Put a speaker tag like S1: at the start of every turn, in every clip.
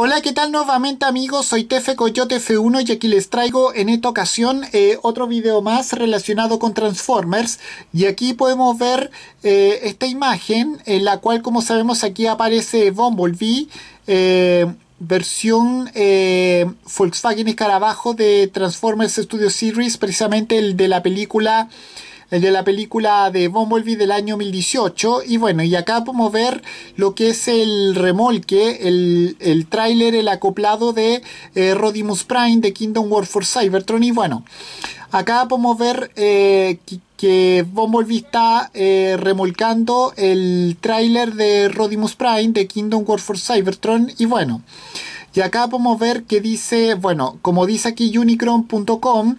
S1: Hola, ¿qué tal nuevamente amigos? Soy Tefe Coyote F1 y aquí les traigo en esta ocasión eh, otro video más relacionado con Transformers y aquí podemos ver eh, esta imagen en la cual como sabemos aquí aparece Bumblebee eh, versión eh, Volkswagen Escarabajo de Transformers Studio Series precisamente el de la película el de la película de Bumblebee del año 2018. Y bueno, y acá podemos ver lo que es el remolque, el, el tráiler, el acoplado de eh, Rodimus Prime de Kingdom War for Cybertron. Y bueno, acá podemos ver eh, que, Bumblebee está eh, remolcando el tráiler de Rodimus Prime de Kingdom War for Cybertron. Y bueno. Y acá podemos ver que dice, bueno, como dice aquí unicron.com,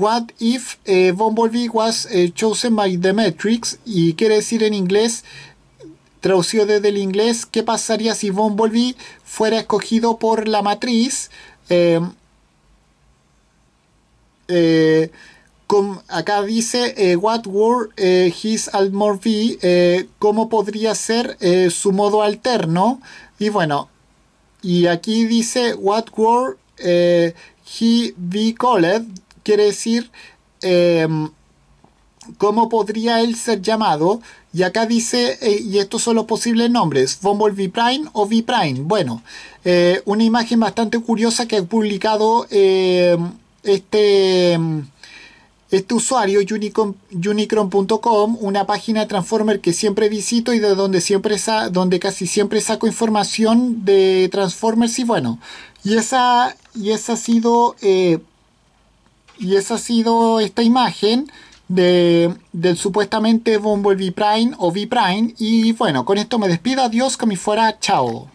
S1: What if eh, Bumblebee was eh, chosen by the Matrix? Y quiere decir en inglés, traducido desde el inglés, ¿qué pasaría si Bumblebee fuera escogido por la matriz? Em, eh, acá dice, eh, what were his Altmore V. ¿Cómo podría ser su modo alterno? Y bueno, y aquí dice, what were he be called? quiere decir em, cómo podría él ser llamado. Y acá dice, eh, y estos son los posibles nombres, Bumblebee Prime o Vprime. prime Bueno, eh, una imagen bastante curiosa que ha publicado em, este... Em, este usuario, unicron.com, una página de Transformer que siempre visito y de donde, siempre donde casi siempre saco información de Transformers y bueno, y esa, y esa ha sido eh, y esa ha sido esta imagen de, del supuestamente Bumblebee Prime o V Prime. Y bueno, con esto me despido. Adiós, me fuera. Chao.